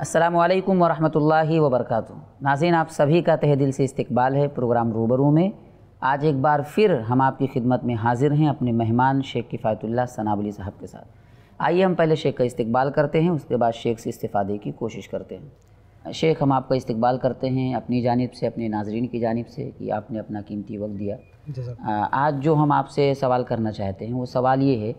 अस्सलाम वालेकुम व वबरकاتہ नाजीन आप सभी का तह दिल से इस्तकबाल है प्रोग्राम रूबरू में आज एक बार फिर हम आपकी खिदमत में हाजिर हैं अपने मेहमान शेख किफ़ायतुल्ला सनाबली साहब के साथ आइए हम पहले शेख का इस्तकबाल करते हैं उसके बाद शेख से इस्तादे की कोशिश करते हैं शेख हम आपका इस्तकबाल करते हैं अपनी जानब से अपने नाजरन की जानब से कि आपने अपना कीमती वक्त दिया आज जो हम आपसे सवाल करना चाहते हैं वो सवाल ये है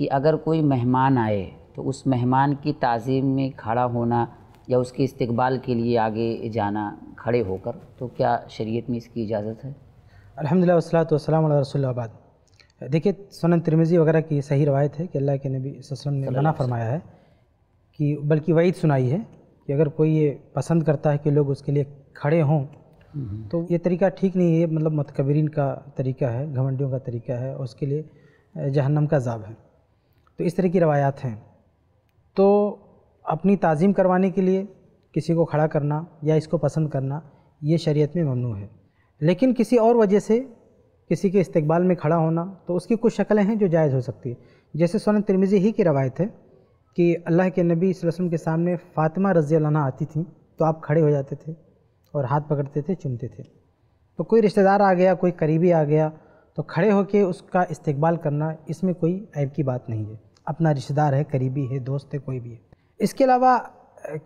कि अगर कोई मेहमान आए तो उस मेहमान की तज़ीम में खड़ा होना या उसके इस्तबाल के लिए आगे जाना खड़े होकर तो क्या शरीयत में इसकी इजाज़त है अलहमदिल्ला वसलात वसलाम रसोल्लाबाद देखिए सोन तिरमिज़ी वगैरह की सही रवायत है कि अल्लाह के नबी वसम ने मना फरमाया है कि बल्कि वईद सुनाई है कि अगर कोई ये पसंद करता है कि लोग उसके लिए खड़े हों हम्म। तो ये तरीका ठीक नहीं है मतलब मतकबरीन का तरीका है घमंडियों का तरीका है और उसके लिए जहन्नम का जाब है तो इस तरह की रवायात हैं तो अपनी तज़ीम करवाने के लिए किसी को खड़ा करना या इसको पसंद करना ये शरीयत में ममनू है लेकिन किसी और वजह से किसी के इस्तबाल में खड़ा होना तो उसकी कुछ शक्लें हैं जो जायज़ हो सकती है जैसे सोन तिरमिज़ी ही की रवायत है कि अल्लाह के नबी वसम के सामने फ़ातिमा रज़ी आती थी तो आप खड़े हो जाते थे और हाथ पकड़ते थे चुमते थे तो कोई रिश्तेदार आ गया कोई करीबी आ गया तो खड़े होकर उसका इस्तबाल करना इसमें कोई ऐब की बात नहीं है अपना रिश्तेदार है करीबी है दोस्त है कोई भी है इसके अलावा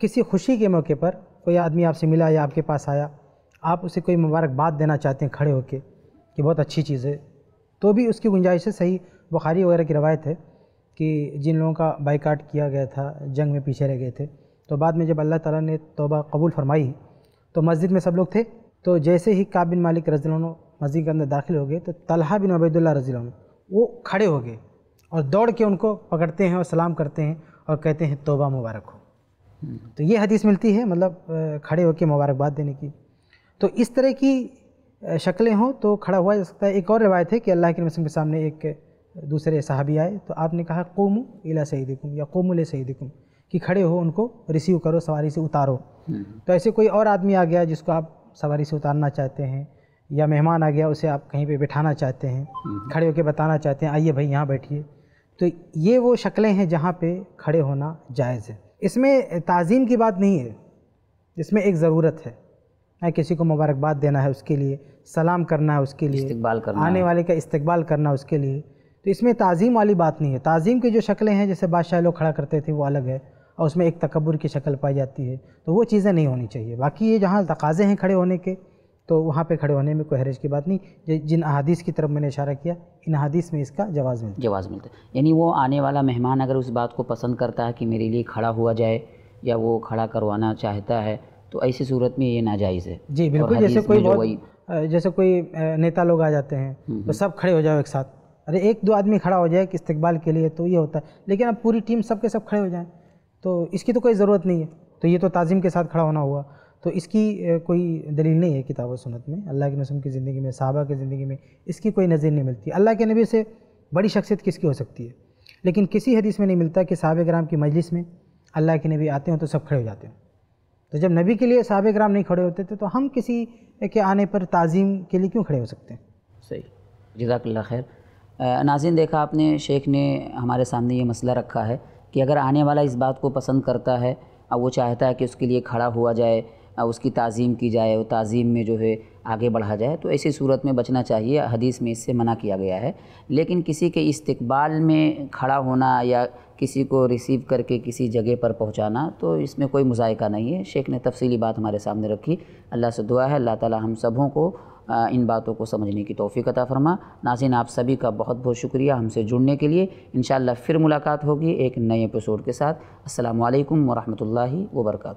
किसी खुशी के मौके पर कोई आदमी आपसे मिला या आपके पास आया आप उसे कोई मुबारकबाद देना चाहते हैं खड़े होकर कि बहुत अच्छी चीज़ है तो भी उसकी गुंजाइश है सही बुखारी वगैरह की रवायत है कि जिन लोगों का बाइकाट किया गया था जंग में पीछे रह गए थे तो बाद में जब अल्लाह ताला ने तोबा कबूल फरमाई तो मस्जिद में सब लोग थे तो जैसे ही काब बिन मालिक रजील मस्जिद के अंदर दाखिल हो गए तो तलहा बिन अबैदुल्ला रजील वो खड़े हो गए और दौड़ के उनको पकड़ते हैं और सलाम करते हैं और कहते हैं तोबा मुबारक हो तो ये हदीस मिलती है मतलब खड़े होकर मुबारकबाद देने की तो इस तरह की शक्लें हों तो खड़ा हुआ जा सकता है एक और रिवायत है कि अल्लाह के मसम के सामने एक दूसरे साहबी आए तो आपने कहा कोम इला सईदिकुम या कोमुल सईदिकुम कि खड़े हो उनको रिसीव करो सवारी से उतारो तो ऐसे कोई और आदमी आ गया जिसको आप सवारी से उतारना चाहते हैं या मेहमान आ गया उसे आप कहीं पे बैठाना चाहते हैं खड़े होकर बताना चाहते हैं आइए भाई यहाँ बैठिए तो ये वो शक्लें हैं जहाँ पे खड़े होना जायज़ है इसमें तज़ीम की बात नहीं है इसमें एक ज़रूरत है है किसी को मुबारकबाद देना है उसके लिए सलाम करना है उसके लिए करना आने वाले का इस्तकबाल करना उसके लिए तो इसमें तज़ीम वाली बात नहीं है तज़ीम की जो शक्लें हैं जैसे बादशाह लोग खड़ा करते थे वो अलग है और उसमें एक तकबर की शक्ल पाई जाती है तो वो चीज़ें नहीं होनी चाहिए बाकी ये जहाँ तकाज़े हैं खड़े होने के तो वहाँ पे खड़े होने में कोई हरज की बात नहीं जिन अहादीस की तरफ मैंने इशारा किया इन अहादीस में इसका जवाज़ मिलता जवाज़ मिलता है यानी वो आने वाला मेहमान अगर उस बात को पसंद करता है कि मेरे लिए खड़ा हुआ जाए या वो खड़ा करवाना चाहता है तो ऐसी सूरत में ये नाजायज़ है जी बिल्कुल जैसे कोई वही जैसे कोई नेता लोग आ जाते हैं हम्म, हम्म। तो सब खड़े हो जाओ एक साथ अरे एक दो आदमी खड़ा हो जाए कि इस्तकबाल के लिए तो ये होता है लेकिन अब पूरी टीम सब के सब खड़े हो जाएँ तो इसकी तो कोई ज़रूरत नहीं है तो ये तो ताज़ीम के साथ खड़ा होना हुआ तो इसकी कोई दलील नहीं है किताब सुनत में अल्लाह के नसम की ज़िंदगी में साहबा की ज़िंदगी में इसकी कोई नज़र नहीं मिलती अल्लाह के नबी से बड़ी शख्सियत किसकी हो सकती है लेकिन किसी हदीस में नहीं मिलता कि साहब ग्राम की मजलिस में अल्लाह के नबी आते हों तो सब खड़े हो जाते हैं तो जब नबी के लिए साहब ग्राम नहीं खड़े होते थे तो हम किसी के आने पर तज़ीम के लिए क्यों खड़े हो सकते हैं सही जजाकल्ला खैर नाजिन देखा आपने शेख ने हमारे सामने ये मसला रखा है कि अगर आने वाला इस बात को पसंद करता है और वो चाहता है कि उसके लिए खड़ा हुआ जाए उसकी तज़ीम की जाए और तज़ीम में जो है आगे बढ़ा जाए तो ऐसी सूरत में बचना चाहिए हदीस में इससे मना किया गया है लेकिन किसी के इस्तबाल में खड़ा होना या किसी को रिसीव करके किसी जगह पर पहुंचाना तो इसमें कोई मुजायका नहीं है शेख ने तफसीली बात हमारे सामने रखी अल्लाह से दुआ है अल्लाह ताला हम सबों को इन बातों को समझने की तोफ़ी अता फरमा नाजिन आप सभी का बहुत बहुत शुक्रिया हमसे जुड़ने के लिए इन फिर मुलाकात होगी एक नए एपिसोड के साथ अल्लाम वरहमल वर्का